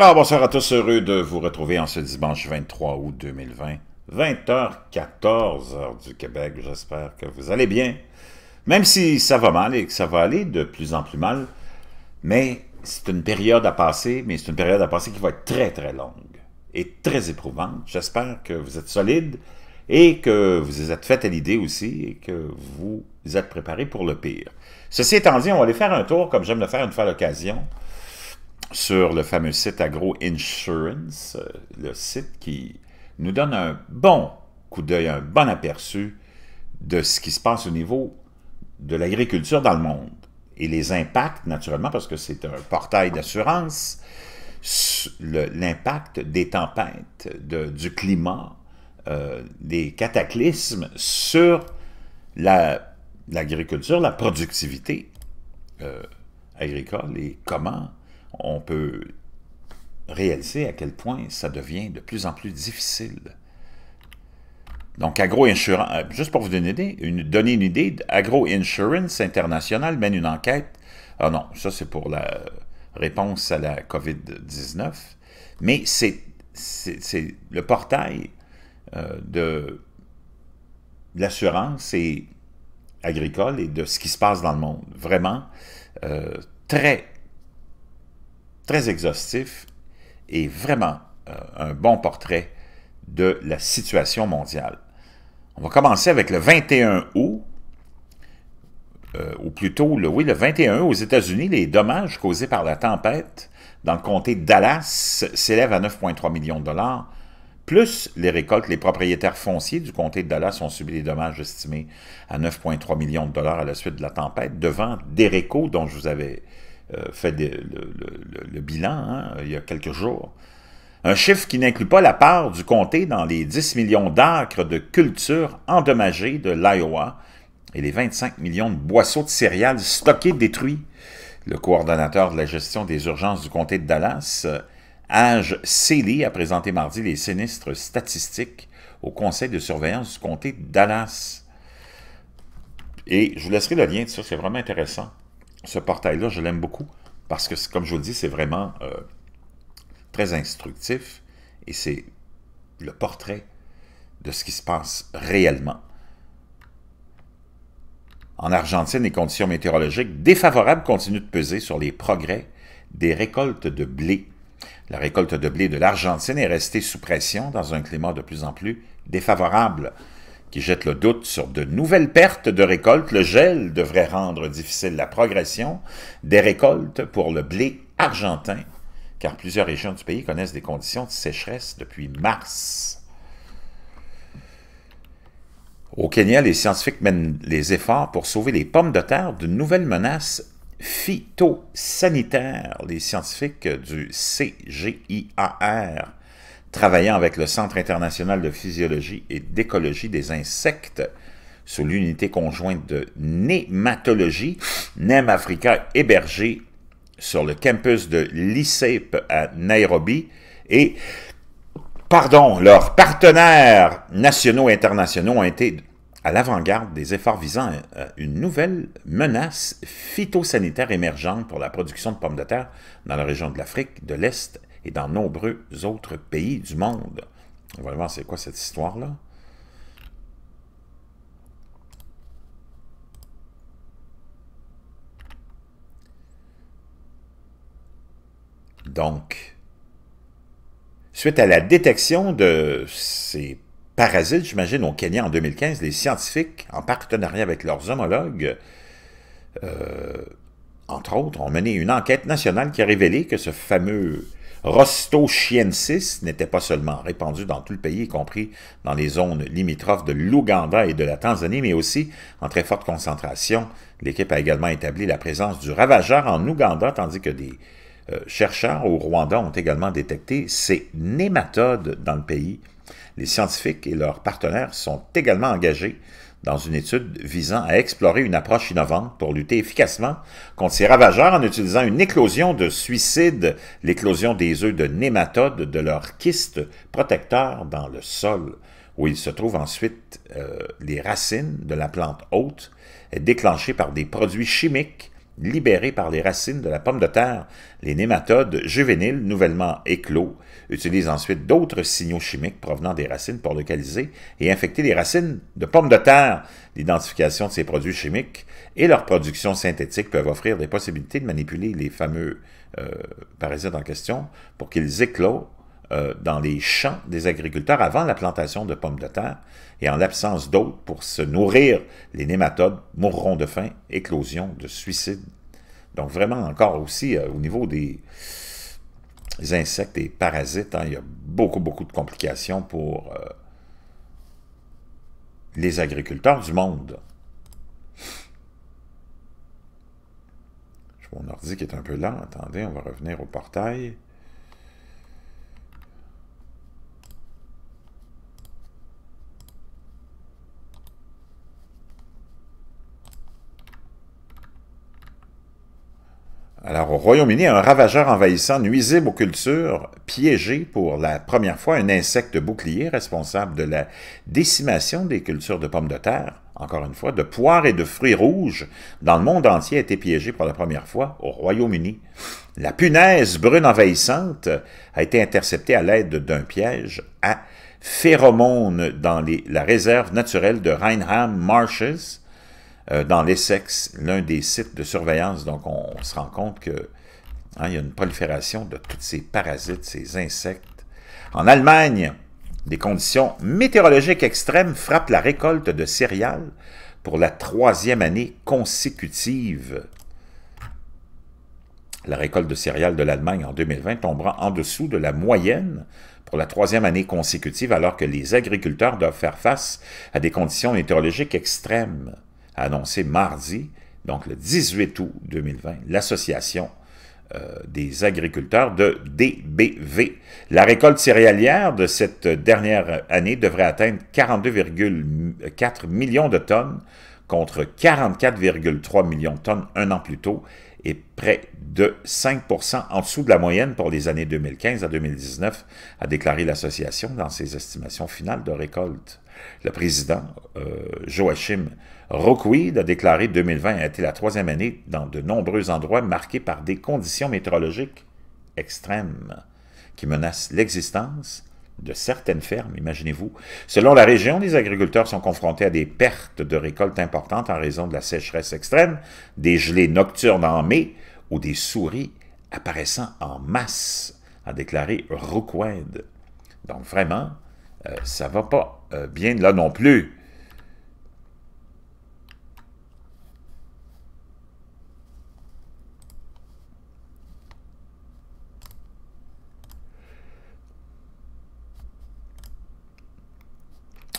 Alors, bonsoir à tous, heureux de vous retrouver en ce dimanche 23 août 2020, 20h14 heures du Québec. J'espère que vous allez bien, même si ça va mal et que ça va aller de plus en plus mal. Mais c'est une période à passer, mais c'est une période à passer qui va être très, très longue et très éprouvante. J'espère que vous êtes solides et que vous vous êtes fait à l'idée aussi et que vous êtes préparés pour le pire. Ceci étant dit, on va aller faire un tour, comme j'aime le faire une fois l'occasion, sur le fameux site Agro Insurance, euh, le site qui nous donne un bon coup d'œil, un bon aperçu de ce qui se passe au niveau de l'agriculture dans le monde et les impacts, naturellement, parce que c'est un portail d'assurance, l'impact des tempêtes, du climat, euh, des cataclysmes sur l'agriculture, la, productivité euh, agricole et comment on peut réaliser à quel point ça devient de plus en plus difficile. Donc, Agro Insurance, euh, juste pour vous donner une idée, donner une idée, Agro Insurance International mène une enquête. Ah non, ça c'est pour la réponse à la COVID-19. Mais c'est le portail euh, de l'assurance et agricole et de ce qui se passe dans le monde. Vraiment, euh, très très exhaustif et vraiment euh, un bon portrait de la situation mondiale. On va commencer avec le 21 août, euh, ou plutôt, le, oui, le 21 août aux États-Unis, les dommages causés par la tempête dans le comté de Dallas s'élèvent à 9,3 millions de dollars, plus les récoltes. Les propriétaires fonciers du comté de Dallas ont subi des dommages estimés à 9,3 millions de dollars à la suite de la tempête, devant Dereco, dont je vous avais euh, fait le, bilan hein, il y a quelques jours. Un chiffre qui n'inclut pas la part du comté dans les 10 millions d'acres de culture endommagées de l'Iowa et les 25 millions de boisseaux de céréales stockés détruits. Le coordonnateur de la gestion des urgences du comté de Dallas, euh, Age Seeley, a présenté mardi les sinistres statistiques au conseil de surveillance du comté de Dallas. Et je vous laisserai le lien de ça, c'est vraiment intéressant ce portail-là, je l'aime beaucoup parce que, comme je vous le dis, c'est vraiment euh, très instructif et c'est le portrait de ce qui se passe réellement. En Argentine, les conditions météorologiques défavorables continuent de peser sur les progrès des récoltes de blé. La récolte de blé de l'Argentine est restée sous pression dans un climat de plus en plus défavorable qui jette le doute sur de nouvelles pertes de récoltes, le gel devrait rendre difficile la progression des récoltes pour le blé argentin, car plusieurs régions du pays connaissent des conditions de sécheresse depuis mars. Au Kenya, les scientifiques mènent les efforts pour sauver les pommes de terre d'une nouvelle menace phytosanitaire. Les scientifiques du CGIAR travaillant avec le Centre international de physiologie et d'écologie des insectes sous l'unité conjointe de nématologie, NEM Africa hébergé sur le campus de l'ICEP à Nairobi et pardon, leurs partenaires nationaux et internationaux ont été à l'avant-garde des efforts visant à euh, une nouvelle menace phytosanitaire émergente pour la production de pommes de terre dans la région de l'Afrique de l'Est dans nombreux autres pays du monde. On c'est quoi cette histoire-là. Donc, suite à la détection de ces parasites, j'imagine, au Kenya en 2015, les scientifiques, en partenariat avec leurs homologues, euh, entre autres, ont mené une enquête nationale qui a révélé que ce fameux rostochiensis n'était pas seulement répandu dans tout le pays, y compris dans les zones limitrophes de l'Ouganda et de la Tanzanie, mais aussi en très forte concentration. L'équipe a également établi la présence du ravageur en Ouganda, tandis que des euh, chercheurs au Rwanda ont également détecté ces nématodes dans le pays. Les scientifiques et leurs partenaires sont également engagés dans une étude visant à explorer une approche innovante pour lutter efficacement contre ces ravageurs en utilisant une éclosion de suicide, l'éclosion des œufs de nématodes de leur kyste protecteur dans le sol, où il se trouve ensuite euh, les racines de la plante hôte, déclenchées par des produits chimiques libérés par les racines de la pomme de terre. Les nématodes juvéniles nouvellement éclos utilisent ensuite d'autres signaux chimiques provenant des racines pour localiser et infecter les racines de pommes de terre. L'identification de ces produits chimiques et leur production synthétique peuvent offrir des possibilités de manipuler les fameux euh, parasites en question pour qu'ils éclosent. Euh, dans les champs des agriculteurs avant la plantation de pommes de terre, et en l'absence d'autres pour se nourrir, les nématodes mourront de faim, éclosion de suicide. Donc vraiment encore aussi euh, au niveau des, insectes et parasites, hein, il y a beaucoup, beaucoup de complications pour euh, les agriculteurs du monde. Mon ordi qui est un peu lent, attendez, on va revenir au portail. Alors, au Royaume-Uni, un ravageur envahissant nuisible aux cultures, piégé pour la première fois un insecte bouclier responsable de la décimation des cultures de pommes de terre, encore une fois, de poires et de fruits rouges, dans le monde entier, a été piégé pour la première fois au Royaume-Uni. La punaise brune envahissante a été interceptée à l'aide d'un piège à phéromones dans la réserve naturelle de Rheinham Marshes, euh, dans l'Essex, l'un des sites de surveillance. Donc, on, se rend compte qu'il hein, y a une prolifération de tous ces parasites, ces insectes. En Allemagne, des conditions météorologiques extrêmes frappent la récolte de céréales pour la troisième année consécutive. La récolte de céréales de l'Allemagne en 2020 tombera en dessous de la moyenne pour la troisième année consécutive alors que les agriculteurs doivent faire face à des conditions météorologiques extrêmes annoncé mardi, donc le 18 août 2020, l'association euh, des agriculteurs de DBV. La récolte céréalière de cette dernière année devrait atteindre 42,4 millions de tonnes contre 44,3 millions de tonnes un an plus tôt et près de 5 en dessous de la moyenne pour les années 2015 à 2019, a déclaré l'association dans ses estimations finales de récolte. Le président euh, Joachim Rookweed a déclaré 2020 a été la troisième année dans de nombreux endroits marqués par des conditions météorologiques extrêmes qui menacent l'existence de certaines fermes, imaginez-vous. Selon la région, les agriculteurs sont confrontés à des pertes de récoltes importantes en raison de la sécheresse extrême, des gelées nocturnes en mai ou des souris apparaissant en masse, a déclaré Rookweed. Donc vraiment, euh, ça va pas euh, bien là non plus.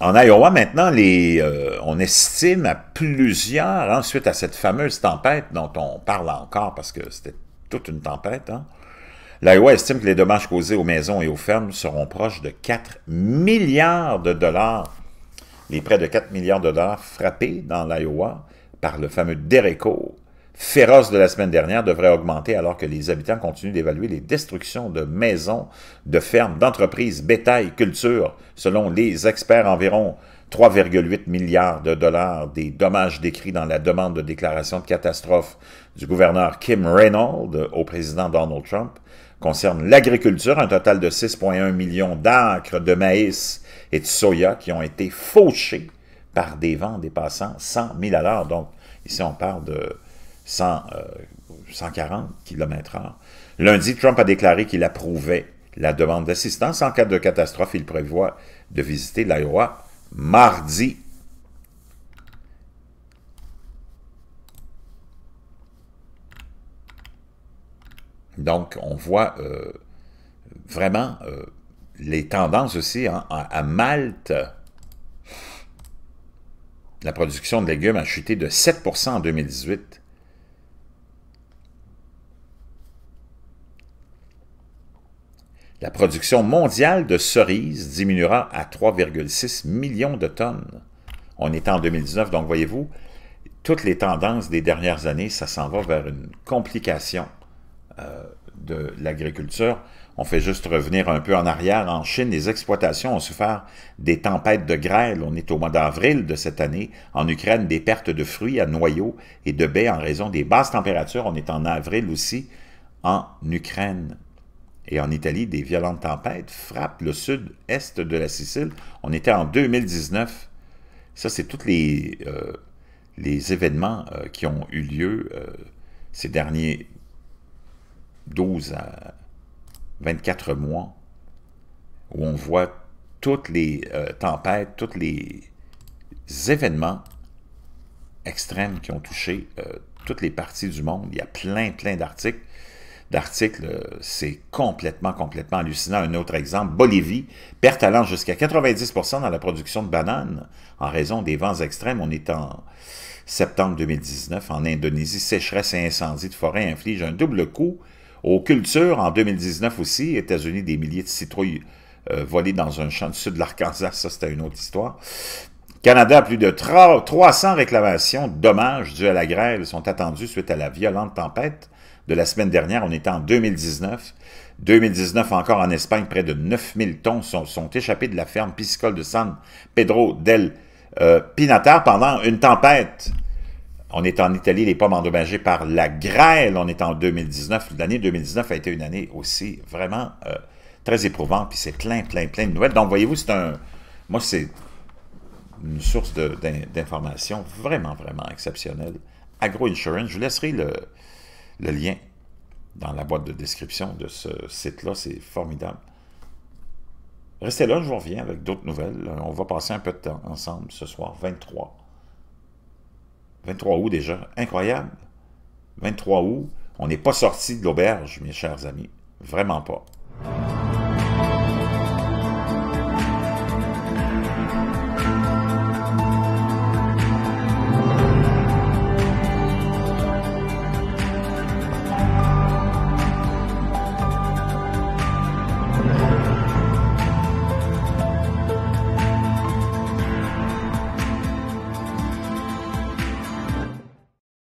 en Iowa, maintenant, les, euh, on estime à plusieurs, ensuite hein, à cette fameuse tempête dont on parle encore, parce que c'était toute une tempête, hein, l'Iowa estime que les dommages causés aux maisons et aux fermes seront proches de 4 milliards de dollars. Les près de 4 milliards de dollars frappés dans l'Iowa par le fameux Derecho féroce de la semaine dernière devrait augmenter alors que les habitants continuent d'évaluer les destructions de maisons, de fermes, d'entreprises, bétail, culture. Selon les experts, environ 3,8 milliards de dollars des dommages décrits dans la demande de déclaration de catastrophe du gouverneur Kim Reynolds au président Donald Trump concernent l'agriculture, un total de 6,1 millions d'acres de maïs et de soya qui ont été fauchés par des vents dépassant 100 000 à l'heure. Donc, ici, on parle de 140 euh, km/h. Lundi, Trump a déclaré qu'il approuvait la demande d'assistance en cas de catastrophe. Il prévoit de visiter l'Iowa mardi. Donc, on voit euh, vraiment euh, les tendances aussi hein, à, Malte. La production de légumes a chuté de 7 en 2018 La production mondiale de cerises diminuera à 3,6 millions de tonnes. On est en 2019, donc voyez-vous, toutes les tendances des dernières années, ça s'en va vers une complication euh, de l'agriculture. On fait juste revenir un peu en arrière. En Chine, les exploitations ont souffert des tempêtes de grêle. On est au mois d'avril de cette année. En Ukraine, des pertes de fruits à noyaux et de baies en raison des basses températures. On est en avril aussi en Ukraine et en Italie, des violentes tempêtes frappent le sud-est de la Sicile. On était en 2019. Ça, c'est tous les, euh, événements euh, qui ont eu lieu euh, ces derniers 12 à 24 mois, où on voit toutes les tempêtes, tous les événements extrêmes qui ont touché toutes les parties du monde. Il y a plein, plein d'articles d'articles. Euh, c'est complètement, complètement hallucinant. Un autre exemple, Bolivie, perte allant jusqu'à 90% dans la production de bananes en raison des vents extrêmes. On est en septembre 2019 en Indonésie. Sécheresse et incendie de forêt infligent un double coup aux cultures. En 2019 aussi, États-Unis, des milliers de citrouilles euh, volées dans un champ du sud de l'Arkansas. Ça, c'était une autre histoire. Canada, plus de 300 réclamations, dommages dus à la grêle sont attendues suite à la violente tempête de la semaine dernière, on était en 2019. 2019 encore en Espagne, près de 9000 tons sont, sont échappés de la ferme piscicole de San Pedro del euh, Pinata Pinatar pendant une tempête. On est en Italie, les pommes endommagées par la grêle. On est en 2019. L'année 2019 a été une année aussi vraiment euh, très éprouvante. Puis c'est plein, plein, plein de nouvelles. Donc, voyez-vous, c'est un... Moi, c'est une source d'informations vraiment, vraiment exceptionnelle. Agro Insurance, je vous laisserai le, le lien dans la boîte de description de ce site-là, c'est formidable. Restez là, je vous reviens avec d'autres nouvelles. Euh, on va passer un peu de temps ensemble ce soir, 23. 23 août déjà, incroyable. 23 août, on n'est pas sorti de l'auberge, mes chers amis. Vraiment pas.